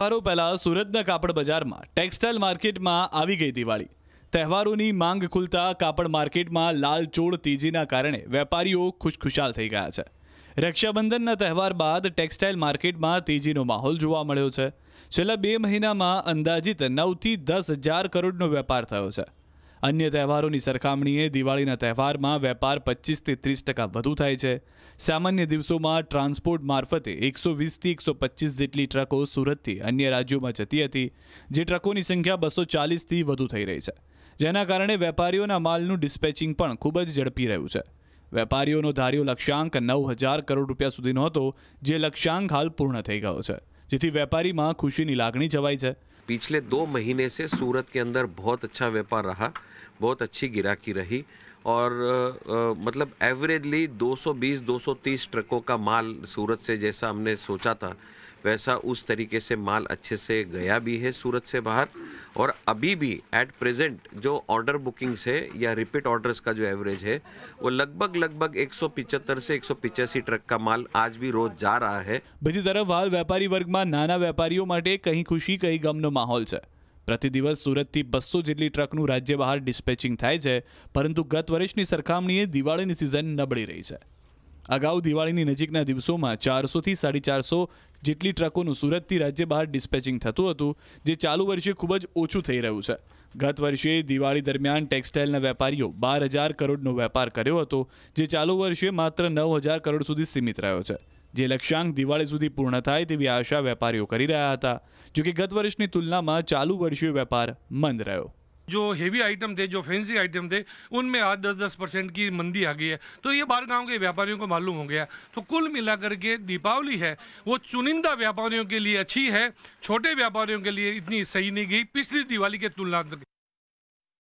તહેવારો પહેલા સુરતના કાપડ બજારમાં ટેક્સટાઇલ માર્કેટમાં આવી ગઈ દિવાળી તહેવારોની માંગ ખુલતા કાપડ માર્કેટમાં લાલચોળ તેજીના કારણે વેપારીઓ ખુશખુશાલ થઈ ગયા છે રક્ષાબંધનના તહેવાર બાદ ટેક્સટાઇલ માર્કેટમાં તેજીનો માહોલ જોવા મળ્યો છે છેલ્લા બે મહિનામાં અંદાજિત નવથી દસ હજાર કરોડનો વેપાર થયો છે અન્ય તહેવારોની સરખામણીએ દિવાળીના તહેવારમાં વેપાર પચીસથી ત્રીસ ટકા વધુ થાય છે સામાન્ય દિવસોમાં ટ્રાન્સપોર્ટ મારફતે એકસો વીસથી એકસો પચીસ જેટલી ટ્રકો સુરતથી અન્ય રાજ્યોમાં જતી હતી જે ટ્રકોની સંખ્યા બસો ચાલીસથી વધુ થઈ રહી છે જેના કારણે વેપારીઓના માલનું ડિસ્પેચિંગ પણ ખૂબ જ ઝડપી રહ્યું છે વેપારીઓનો ધાર્યો લક્ષ્યાંક નવ હજાર કરોડ રૂપિયા સુધીનો હતો જે લક્ષ્યાંક હાલ પૂર્ણ થઈ ગયો છે જેથી વેપારીમાં ખુશીની લાગણી જવાય છે पिछले दो महीने से सूरत के अंदर बहुत अच्छा व्यापार रहा बहुत अच्छी गिराकी रही और आ, मतलब एवरेजली 220-230 ट्रकों का माल सूरत से जैसा हमने सोचा था वैसा उस तरीके से माल अच्छे से गया भी है सूरत से बाहर और अभी भी एट प्रेजेंट जो ऑर्डर बुकिंग्स है या रिपीट ऑर्डर्स का जो एवरेज है वो लगभग लगभग एक से एक ट्रक का माल आज भी રોજ જા રહ્યા હે બીજી તરફ હાલ વેપારી વર્ગમાં નાના વેપારીઓ માટે કहीं ખુશી કहीं ગમનો માહોલ છે પ્રતિ દિવસ સુરતથી બસો જેટલી ટ્રકનું રાજ્ય બહાર ડિસ્પેચિંગ થાય છે પરંતુ ગત વર્ષની સરખામણીએ દિવાળીની સિઝન નબળી રહી છે અગાઉ દિવાળીની નજીકના દિવસોમાં ચારસોથી સાડી ચારસો જેટલી ટ્રકોનું સુરતથી રાજ્ય બહાર ડિસ્પેચિંગ થતું હતું જે ચાલુ વર્ષે ખૂબ જ ઓછું થઈ રહ્યું છે ગત વર્ષે દિવાળી દરમિયાન ટેક્સટાઇલના વેપારીઓ બાર હજાર કરોડનો વેપાર કર્યો હતો જે ચાલુ વર્ષે માત્ર નવ હજાર કરોડ સુધી સીમિત રહ્યો છે જે લક્ષ્યાંક દિવાળી સુધી પૂર્ણ થાય તેવી આશા વેપારીઓ કરી રહ્યા હતા જોકે ગત વર્ષની તુલનામાં ચાલુ વર્ષે વેપાર મંદ રહ્યો जो हेवी आइटम थे जो फैंसी आइटम थे उनमें आज दस दस परसेंट की मंदी आ गई है तो ये बाहर गाँव के व्यापारियों को मालूम हो गया तो कुल मिलाकर के दीपावली है वो चुनिंदा व्यापारियों के लिए अच्छी है छोटे व्यापारियों के लिए इतनी सही नहीं गई पिछली दिवाली के तुलना